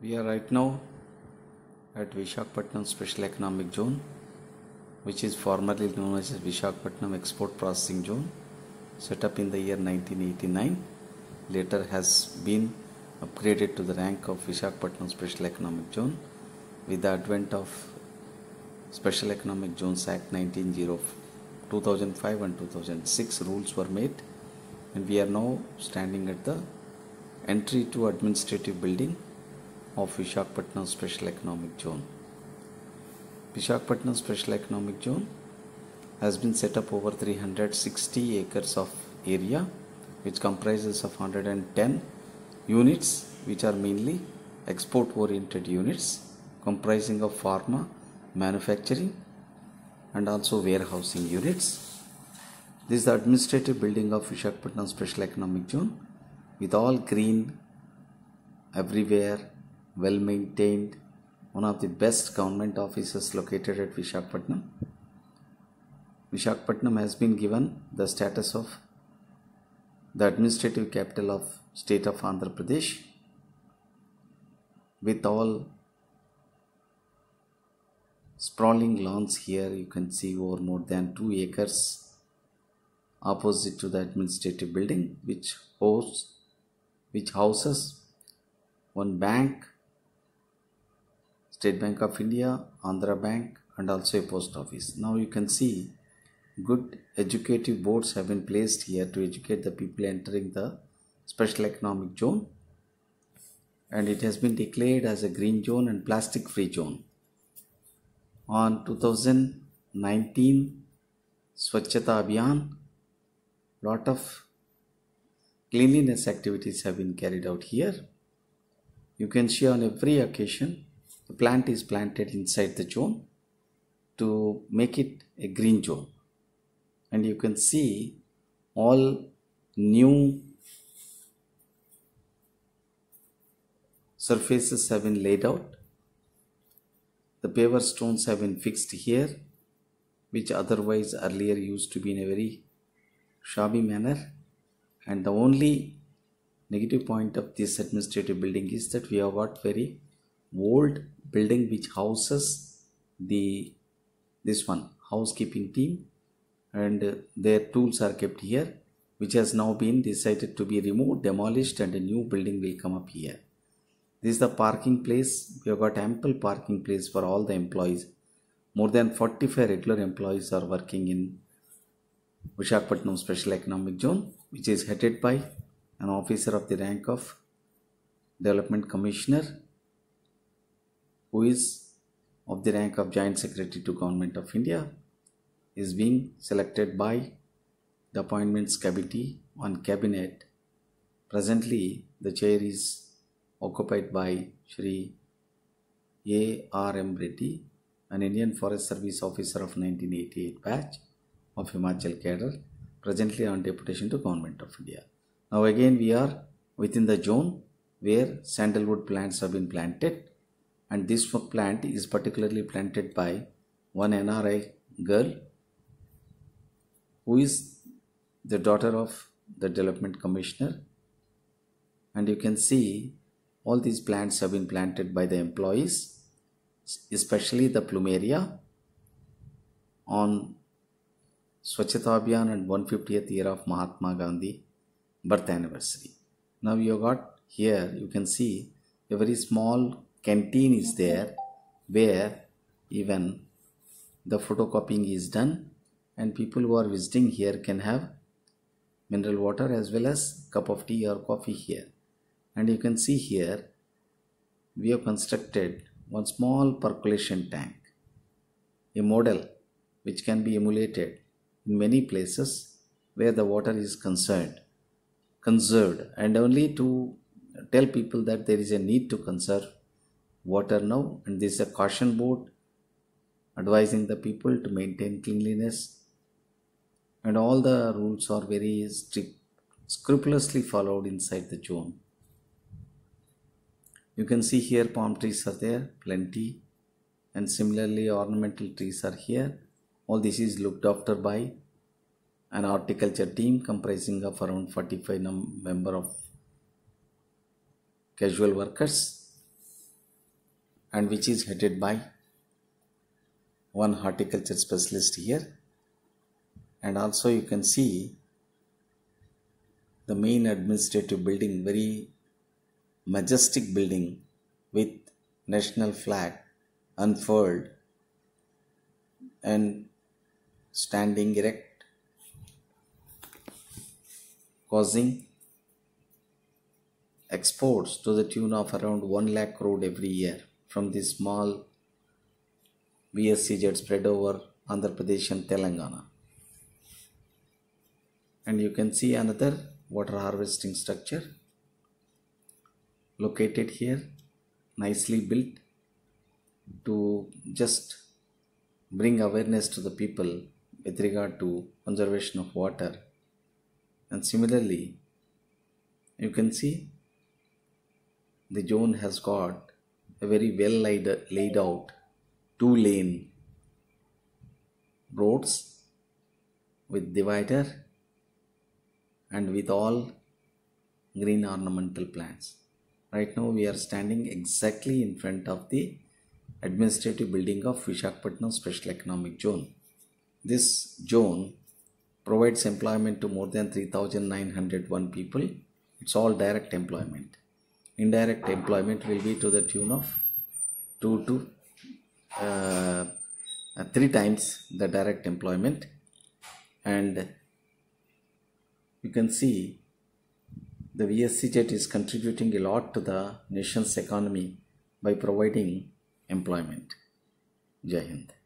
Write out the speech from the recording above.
We are right now at Vishakhapatnam Special Economic Zone, which is formerly known as Vishakhapatnam Export Processing Zone, set up in the year 1989. Later has been upgraded to the rank of Vishakhapatnam Special Economic Zone with the advent of Special Economic Zones Act 2005 and 2006 rules were made and we are now standing at the entry to administrative building of Visakhapatnam Special Economic Zone. Visakhapatnam Special Economic Zone has been set up over 360 acres of area which comprises of 110 units which are mainly export oriented units comprising of pharma, manufacturing and also warehousing units. This is the administrative building of Visakhapatnam Special Economic Zone with all green everywhere well maintained, one of the best government offices located at Vishakhapatnam. Vishakhapatnam has been given the status of the administrative capital of state of Andhra Pradesh with all sprawling lawns here you can see over more than 2 acres opposite to the administrative building which hosts which houses one bank State Bank of India, Andhra Bank, and also a post office. Now you can see good educative boards have been placed here to educate the people entering the special economic zone and it has been declared as a green zone and plastic free zone. On 2019 Swachhata Abhiyan, lot of cleanliness activities have been carried out here. You can see on every occasion plant is planted inside the zone to make it a green zone and you can see all new surfaces have been laid out the paver stones have been fixed here which otherwise earlier used to be in a very shabby manner and the only negative point of this administrative building is that we have got very old building which houses the this one housekeeping team and their tools are kept here which has now been decided to be removed demolished and a new building will come up here this is the parking place we have got ample parking place for all the employees more than 45 regular employees are working in Vishakhapatnam Special Economic Zone, which is headed by an officer of the rank of Development Commissioner who is of the rank of Joint Secretary to Government of India, is being selected by the Appointments Committee on Cabinet. Presently, the chair is occupied by Sri A. R. M. Reddy, an Indian Forest Service officer of 1988 batch of Himachal cadre, presently on deputation to Government of India. Now again we are within the zone where sandalwood plants have been planted and this plant is particularly planted by one NRI girl who is the daughter of the development commissioner and you can see all these plants have been planted by the employees especially the plumeria on Swachhata Abhiyan and 150th year of Mahatma Gandhi birth anniversary. Now you got here you can see a very small canteen is there where even the photocopying is done and people who are visiting here can have mineral water as well as cup of tea or coffee here and you can see here we have constructed one small percolation tank a model which can be emulated in many places where the water is concerned conserved and only to tell people that there is a need to conserve water now and this is a caution board advising the people to maintain cleanliness and all the rules are very strict, scrupulously followed inside the zone. You can see here palm trees are there, plenty and similarly ornamental trees are here. All this is looked after by an horticulture team comprising of around 45 number of casual workers and which is headed by one horticulture specialist here and also you can see the main administrative building very majestic building with national flag unfurled and standing erect causing exports to the tune of around 1 lakh crore every year from this small BSC spread over Andhra Pradesh and Telangana. And you can see another water harvesting structure located here, nicely built to just bring awareness to the people with regard to conservation of water. And similarly, you can see the zone has got a very well laid, laid out two lane roads with divider and with all green ornamental plants. Right now we are standing exactly in front of the administrative building of Vishakhapatnam Special Economic Zone. This zone provides employment to more than 3901 people. It's all direct employment indirect employment will be to the tune of 2 to uh, uh 3 times the direct employment and you can see the VSCJ is contributing a lot to the nation's economy by providing employment. Jai Hind.